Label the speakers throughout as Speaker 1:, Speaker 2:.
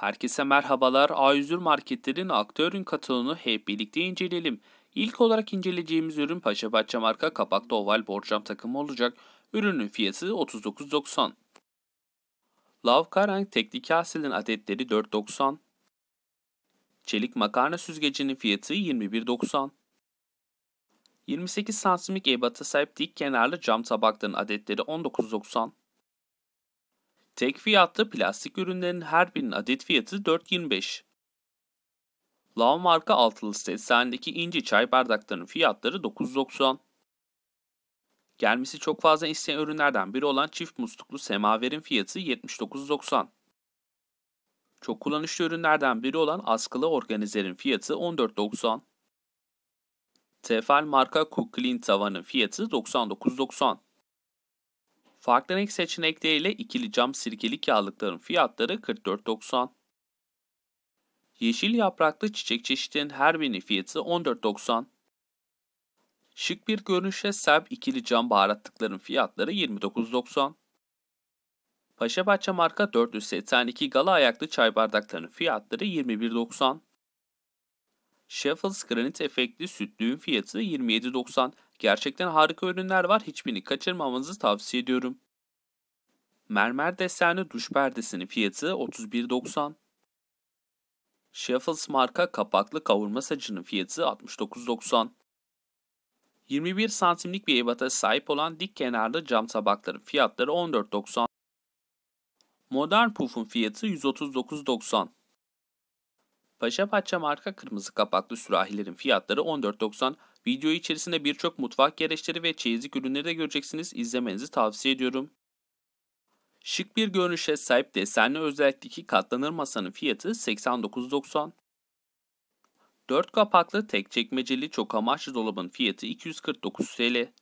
Speaker 1: Herkese merhabalar. A100 marketlerin aktörün katalonu hep birlikte inceleyelim. İlk olarak inceleyeceğimiz ürün paşa Paşabahçe marka kapaklı oval borcam takımı olacak. Ürünün fiyatı 39.90. Love Lavkarenk tekli kasenin adetleri 4.90. Çelik makarna süzgecinin fiyatı 21.90. 28 santimlik ebatı sahip dik kenarlı cam tabakların adetleri 19.90. Tek fiyatlı plastik ürünlerin her birinin adet fiyatı 4.25. Lav marka altılı eczanedeki ince çay bardaklarının fiyatları 9.90. Gelmesi çok fazla isteyen ürünlerden biri olan çift musluklu semaverin fiyatı 79.90. Çok kullanışlı ürünlerden biri olan askılı organizerin fiyatı 14.90. Tefal marka Cook Clean tavanın fiyatı 99.90. Farklı renk seçenekleriyle ikili cam sirkelik yağlıkların fiyatları 44.90. Yeşil yapraklı çiçek çeşitinin her birinin fiyatı 14.90. Şık bir görünüşe sahip ikili cam baharatlıkların fiyatları 29.90. Paşa bahçe marka 482 gala ayaklı çay bardaklarının fiyatları 21.90. Shuffles granit efektli sütlüğün fiyatı 27.90. Gerçekten harika ürünler var hiçbirini kaçırmamanızı tavsiye ediyorum. Mermer desenli duş perdesinin fiyatı 31.90. Shuffles marka kapaklı kavurma sacının fiyatı 69.90. 21 santimlik bir ebata sahip olan dik kenarlı cam tabakların fiyatları 14.90. Modern Puff'un fiyatı 139.90. Paşa Paça marka kırmızı kapaklı sürahilerin fiyatları 14.90 Video içerisinde birçok mutfak gereçleri ve çeyizlik ürünleri de göreceksiniz. İzlemenizi tavsiye ediyorum. Şık bir görünüşe sahip desenli özellikteki katlanır masanın fiyatı 89.90. 4 kapaklı tek çekmeceli çok amaçlı dolabın fiyatı 249 TL.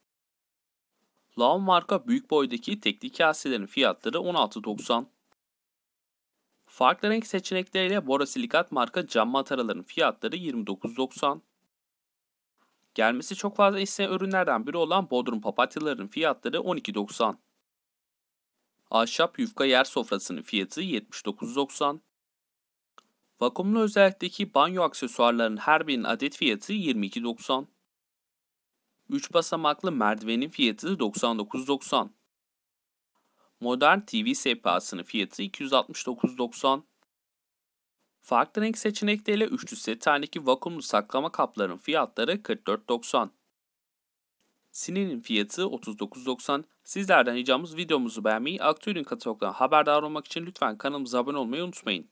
Speaker 1: Lao marka büyük boydaki tekli kaselerin fiyatları 16.90. Farklı renk seçenekleriyle borosilikat marka cam mataraların fiyatları 29.90. Gelmesi çok fazla istenen ürünlerden biri olan Bodrum papatyaların fiyatları 12.90. Ahşap yufka yer sofrasının fiyatı 79.90. Vakumlu özellikteki banyo aksesuarlarının her birinin adet fiyatı 22.90. 3 basamaklı merdivenin fiyatı 99.90. Modern TV sehpasının fiyatı 269.90. Farklı renk seçenekleriyle üçlü set vakumlu saklama kaplarının fiyatları 44.90. Sininin fiyatı 39.90. Sizlerden ricamız videomuzu beğenmeyi, aktüelin katalogdan haberdar olmak için lütfen kanalımıza abone olmayı unutmayın.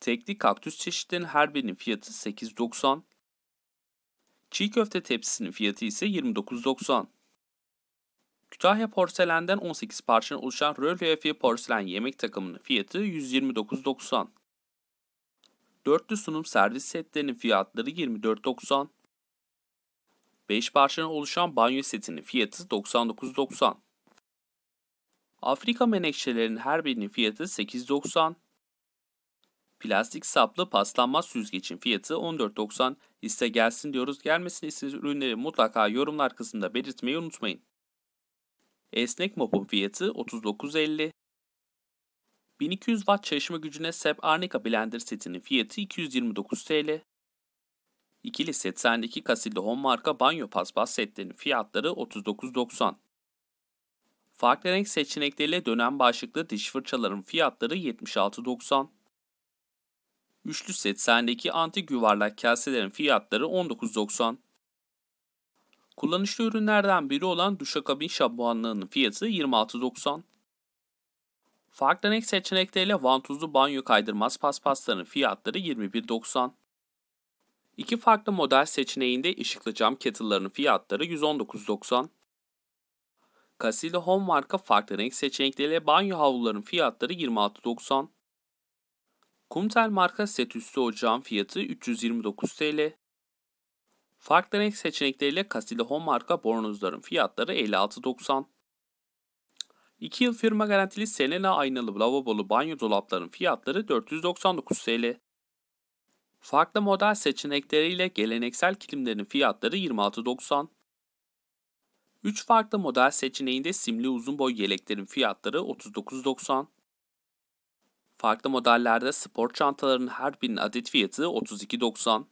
Speaker 1: Tekli kaktüs çeşitlerinin her birinin fiyatı 8.90. Çiğ köfte tepsisinin fiyatı ise 29.90. Kütahya porselenden 18 parçanın oluşan rölye porselen yemek takımının fiyatı 129.90. Dörtlü sunum servis setlerinin fiyatları 24.90. 5 parçadan oluşan banyo setinin fiyatı 99.90. Afrika menekşelerinin her birinin fiyatı 8.90. Plastik saplı paslanmaz süzgecin fiyatı 14.90. Liste gelsin diyoruz. gelmesin istediğiniz ürünleri mutlaka yorumlar kısmında belirtmeyi unutmayın. Esnek mopun fiyatı 39.50. 1200 Watt çalışma gücüne sahip Arnica Blender setinin fiyatı 229 TL. İkili set sendeki Casilda Home marka banyo paspas setlerinin fiyatları 39.90. Farklı renk seçenekleriyle dönem başlıklı diş fırçaların fiyatları 76.90. Üçlü set sendeki anti yuvarlak kaselerin fiyatları 19.90. Kullanışlı ürünlerden biri olan duşakabin şampuanlığının fiyatı 26.90. Farklı renk seçenekleriyle vantuzlu banyo kaydırmaz paspasların fiyatları 21.90. İki farklı model seçeneğinde ışıklı cam kettle'ların fiyatları 119.90. Casile Home marka farklı renk seçenekleriyle banyo havlularının fiyatları 26.90. Kumtel marka set üstü ocağın fiyatı 329 TL. Farklı renk seçenekleriyle Casile Home marka bornozların fiyatları 56.90. 2 yıl firma garantili Selena aynalı lavabolu banyo dolapların fiyatları 499 TL. Farklı model seçenekleriyle geleneksel kilimlerin fiyatları 26.90. 3 farklı model seçeneğinde simli uzun boy yeleklerin fiyatları 39.90. Farklı modellerde spor çantaların her birinin adet fiyatı 32.90.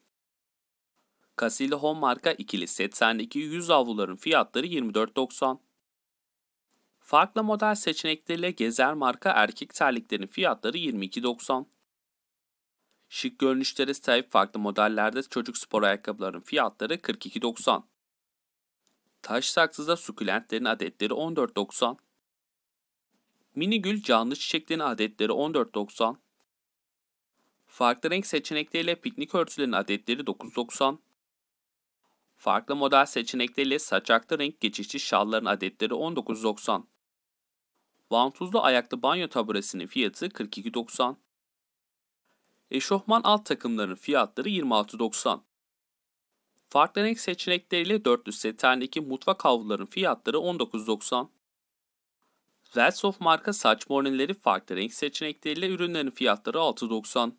Speaker 1: Casile Home marka ikili set sendeki 100 avluların fiyatları 24.90. Farklı model seçenekleriyle Gezer marka erkek terliklerin fiyatları 22.90. Şık görünüşlere sahip farklı modellerde çocuk spor ayakkabıların fiyatları 42.90. Taş saksıda sukulentlerin adetleri 14.90. Mini gül canlı çiçeklerin adetleri 14.90. Farklı renk seçenekleriyle piknik örtülerin adetleri 9.90. Farklı model seçenekleriyle saçaklı renk geçişli şalların adetleri 19.90. Vantuzlu ayaklı banyo taburesinin fiyatı 42.90. Eşofman alt takımların fiyatları 26.90. Farklı renk seçenekleriyle dörtlü setendeki mutfak havluların fiyatları 19.90. Velsoft marka saç morneleri farklı renk seçenekleriyle ürünlerin fiyatları 6.90.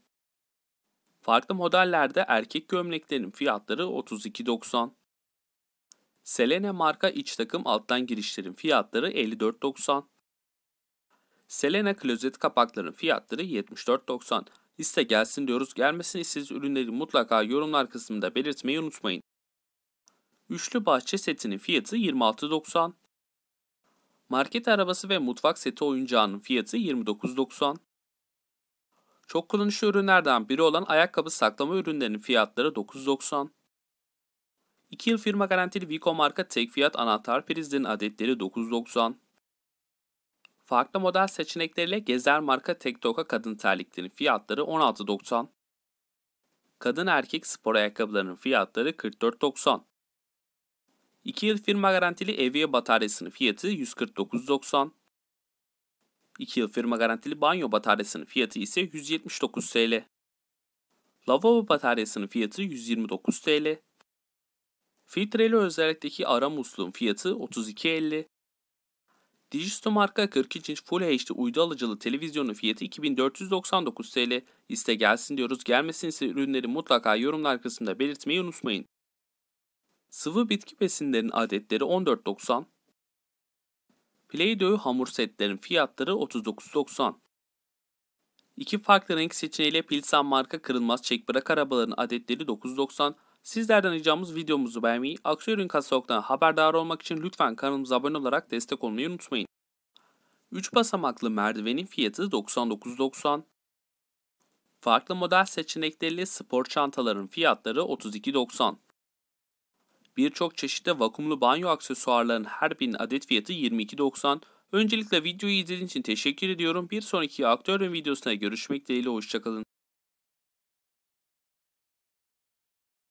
Speaker 1: Farklı modellerde erkek gömleklerin fiyatları 32.90. Selene marka iç takım alttan girişlerin fiyatları 54.90. Selena klozet kapaklarının fiyatları 74.90. Liste gelsin diyoruz. gelmesin siz ürünleri mutlaka yorumlar kısmında belirtmeyi unutmayın. Üçlü bahçe setinin fiyatı 26.90. Market arabası ve mutfak seti oyuncağının fiyatı 29.90. Çok kullanışlı ürünlerden biri olan ayakkabı saklama ürünlerinin fiyatları 9.90. 2 yıl firma garantili Vico marka tek fiyat anahtar prizlerin adetleri 9.90. Farklı model seçenekleriyle Gezer marka Tektoka kadın terliklerin fiyatları 16.90. Kadın erkek spor ayakkabılarının fiyatları 44.90. 2 yıl firma garantili Evie bataryasının fiyatı 149.90. 2 yıl firma garantili banyo bataryasının fiyatı ise 179 TL. Lavabo bataryasının fiyatı 129 TL. Filtreli özellikteki ara musluğun fiyatı 32.50. Digisto marka 42 inç Full HD uydu alıcılı televizyonun fiyatı 2499 TL. İste gelsin diyoruz. Gelmesin ise ürünleri mutlaka yorumlar kısmında belirtmeyi unutmayın. Sıvı bitki besinlerin adetleri 14.90. Play-Doh hamur setlerin fiyatları 39.90. İki farklı renk seçeneğiyle Pilsen marka kırılmaz çek bırak arabaların adetleri 9.90. Sizlerden ricamız videomuzu beğenmeyi, aksiyon ürün katalogdan haberdar olmak için lütfen kanalımıza abone olarak destek olmayı unutmayın. 3 basamaklı merdivenin fiyatı 99.90. Farklı model seçenekleriyle spor çantaların fiyatları 32.90. Birçok çeşitte vakumlu banyo aksesuarlarının her birinin adet fiyatı 22.90. Öncelikle videoyu izlediğiniz için teşekkür ediyorum. Bir sonraki aktörün videosuna görüşmek dileğiyle hoşçakalın.